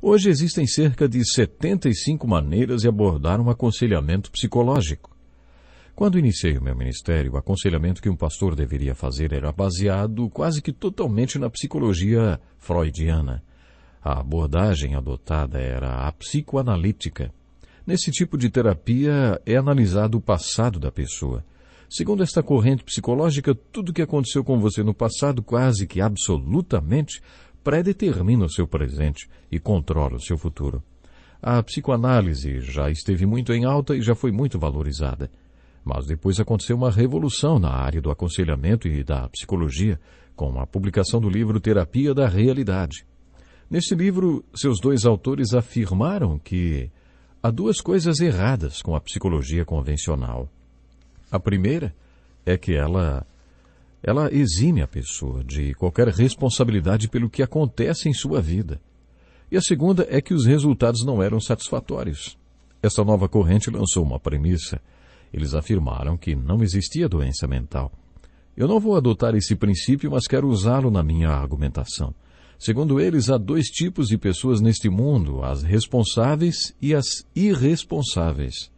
Hoje existem cerca de 75 maneiras de abordar um aconselhamento psicológico. Quando iniciei o meu ministério, o aconselhamento que um pastor deveria fazer era baseado quase que totalmente na psicologia freudiana. A abordagem adotada era a psicoanalítica. Nesse tipo de terapia é analisado o passado da pessoa. Segundo esta corrente psicológica, tudo o que aconteceu com você no passado, quase que absolutamente, predetermina o seu presente e controla o seu futuro. A psicoanálise já esteve muito em alta e já foi muito valorizada. Mas depois aconteceu uma revolução na área do aconselhamento e da psicologia, com a publicação do livro Terapia da Realidade. Neste livro, seus dois autores afirmaram que há duas coisas erradas com a psicologia convencional. A primeira é que ela ela exime a pessoa de qualquer responsabilidade pelo que acontece em sua vida. E a segunda é que os resultados não eram satisfatórios. Essa nova corrente lançou uma premissa. Eles afirmaram que não existia doença mental. Eu não vou adotar esse princípio, mas quero usá-lo na minha argumentação. Segundo eles, há dois tipos de pessoas neste mundo: as responsáveis e as irresponsáveis.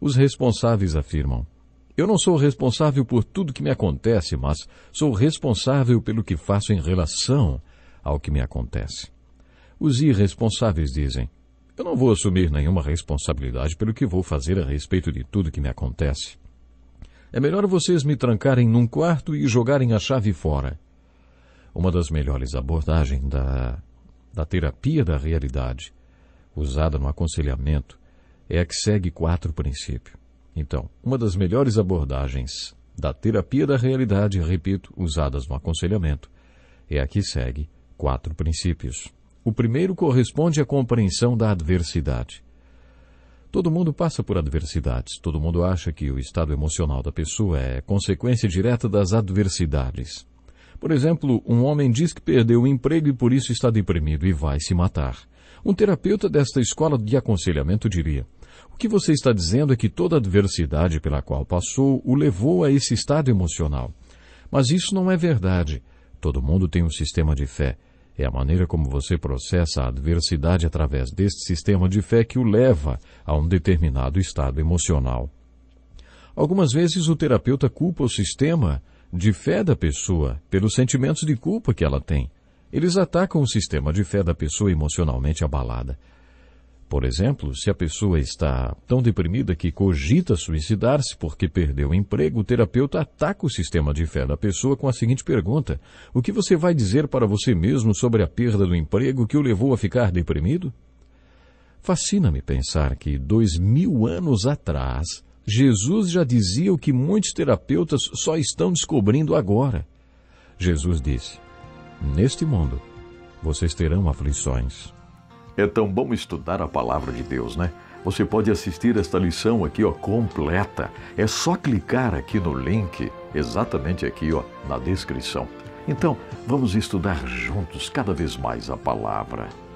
Os responsáveis afirmam: eu não sou responsável por tudo que me acontece, mas sou responsável pelo que faço em relação ao que me acontece. Os irresponsáveis dizem: Eu não vou assumir nenhuma responsabilidade pelo que vou fazer a respeito de tudo que me acontece. É melhor vocês me trancarem num quarto e jogarem a chave fora. Uma das melhores abordagens da, da terapia da realidade, usada no aconselhamento, é a que segue quatro princípios. Então, uma das melhores abordagens da terapia da realidade, repito, usadas no aconselhamento, é a que segue quatro princípios. O primeiro corresponde à compreensão da adversidade. Todo mundo passa por adversidades, todo mundo acha que o estado emocional da pessoa é consequência direta das adversidades. Por exemplo, um homem diz que perdeu o emprego e por isso está deprimido e vai se matar. Um terapeuta desta escola de aconselhamento diria: o que você está dizendo é que toda adversidade pela qual passou o levou a esse estado emocional. Mas isso não é verdade. Todo mundo tem um sistema de fé. É a maneira como você processa a adversidade através deste sistema de fé que o leva a um determinado estado emocional. Algumas vezes o terapeuta culpa o sistema de fé da pessoa pelos sentimentos de culpa que ela tem. Eles atacam o sistema de fé da pessoa emocionalmente abalada. Por exemplo, se a pessoa está tão deprimida que cogita suicidar-se porque perdeu o emprego, o terapeuta ataca o sistema de fé da pessoa com a seguinte pergunta: O que você vai dizer para você mesmo sobre a perda do emprego que o levou a ficar deprimido? Fascina-me pensar que, dois mil anos atrás, Jesus já dizia o que muitos terapeutas só estão descobrindo agora. Jesus disse: Neste mundo, vocês terão aflições é tão bom estudar a palavra de Deus, né? Você pode assistir esta lição aqui, ó, completa. É só clicar aqui no link, exatamente aqui, ó, na descrição. Então, vamos estudar juntos cada vez mais a palavra.